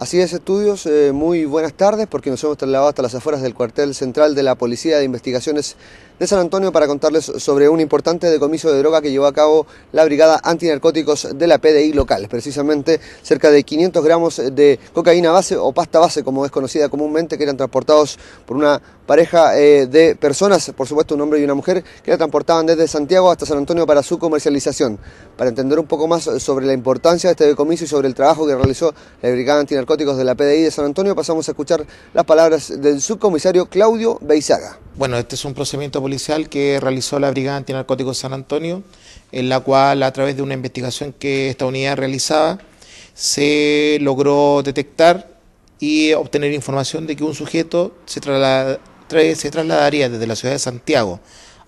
Así es, estudios, eh, muy buenas tardes, porque nos hemos trasladado hasta las afueras del cuartel central de la Policía de Investigaciones de San Antonio para contarles sobre un importante decomiso de droga que llevó a cabo la Brigada Antinarcóticos de la PDI local. Precisamente cerca de 500 gramos de cocaína base o pasta base, como es conocida comúnmente, que eran transportados por una pareja eh, de personas, por supuesto un hombre y una mujer, que la transportaban desde Santiago hasta San Antonio para su comercialización. Para entender un poco más sobre la importancia de este decomiso y sobre el trabajo que realizó la Brigada Antinarcóticos de la PDI de San Antonio, pasamos a escuchar las palabras del subcomisario Claudio Beizaga. Bueno, este es un procedimiento policial que realizó la Brigada Antinarcóticos de San Antonio, en la cual a través de una investigación que esta unidad realizaba, se logró detectar y obtener información de que un sujeto se, trasladó se trasladaría desde la ciudad de Santiago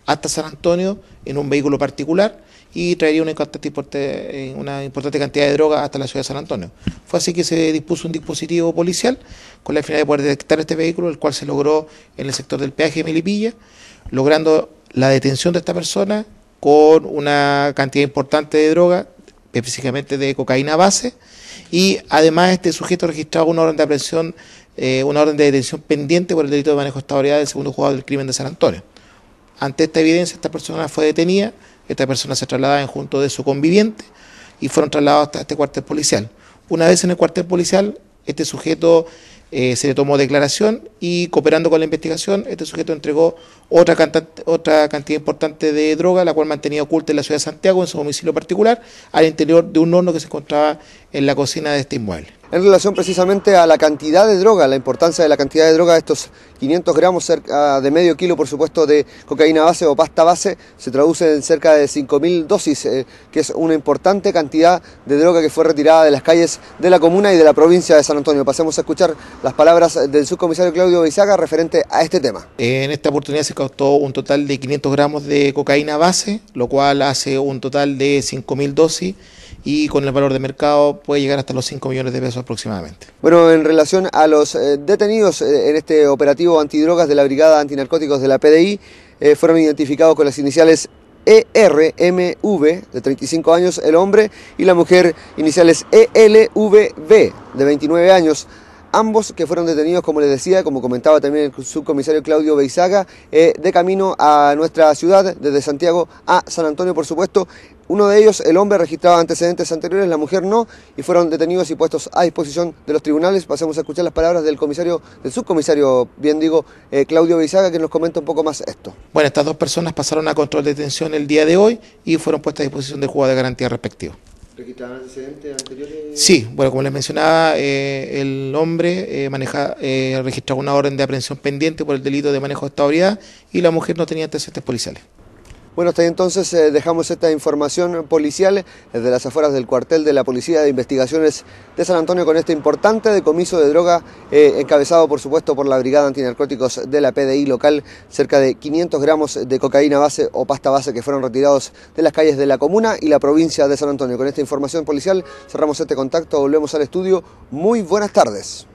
hasta San Antonio en un vehículo particular y traería eh, una importante, cantidad de droga hasta la ciudad de San Antonio. Fue así que se dispuso un dispositivo policial con la finalidad de poder detectar este vehículo, el cual se logró en el sector del peaje de Melipilla, logrando la detención de esta persona con una cantidad importante de droga específicamente eh, de cocaína base, y además este sujeto registraba una orden de aprehensión, eh, una orden de detención pendiente por el delito de manejo de estabilidad del segundo juzgado del crimen de San Antonio. Ante esta evidencia, esta persona fue detenida, esta persona se trasladaba en junto de su conviviente y fueron trasladados hasta este cuartel policial. Una vez en el cuartel policial, este sujeto eh, se le tomó declaración y cooperando con la investigación, este sujeto entregó otra, otra cantidad importante de droga, la cual mantenía oculta en la ciudad de Santiago, en su domicilio particular, al interior de un horno que se encontraba en la cocina de este inmueble en relación precisamente a la cantidad de droga, la importancia de la cantidad de droga, estos 500 gramos cerca de medio kilo, por supuesto, de cocaína base o pasta base, se traduce en cerca de 5.000 dosis, eh, que es una importante cantidad de droga que fue retirada de las calles de la comuna y de la provincia de San Antonio. Pasemos a escuchar las palabras del subcomisario Claudio Bisaga referente a este tema. En esta oportunidad se captó un total de 500 gramos de cocaína base, lo cual hace un total de 5.000 dosis y con el valor de mercado puede llegar hasta los 5 millones de pesos aproximadamente. Bueno, en relación a los eh, detenidos eh, en este operativo antidrogas de la Brigada Antinarcóticos de la PDI, eh, fueron identificados con las iniciales ERMV, de 35 años, el hombre, y la mujer, iniciales ELVB, de 29 años. Ambos que fueron detenidos, como les decía, como comentaba también el subcomisario Claudio Beizaga, de camino a nuestra ciudad, desde Santiago a San Antonio, por supuesto. Uno de ellos, el hombre, registraba antecedentes anteriores, la mujer no, y fueron detenidos y puestos a disposición de los tribunales. Pasemos a escuchar las palabras del comisario, del subcomisario, bien digo, eh, Claudio Vizaga, que nos comenta un poco más esto. Bueno, estas dos personas pasaron a control de detención el día de hoy y fueron puestas a disposición de jugada de garantía respectivo. ¿Registraban antecedentes anteriores? Sí, bueno, como les mencionaba, eh, el hombre eh, eh, registraba una orden de aprehensión pendiente por el delito de manejo de estabilidad y la mujer no tenía antecedentes policiales. Bueno, hasta ahí entonces eh, dejamos esta información policial eh, desde las afueras del cuartel de la Policía de Investigaciones de San Antonio con este importante decomiso de droga eh, encabezado por supuesto por la Brigada Antinarcóticos de la PDI local, cerca de 500 gramos de cocaína base o pasta base que fueron retirados de las calles de la comuna y la provincia de San Antonio. Con esta información policial cerramos este contacto, volvemos al estudio. Muy buenas tardes.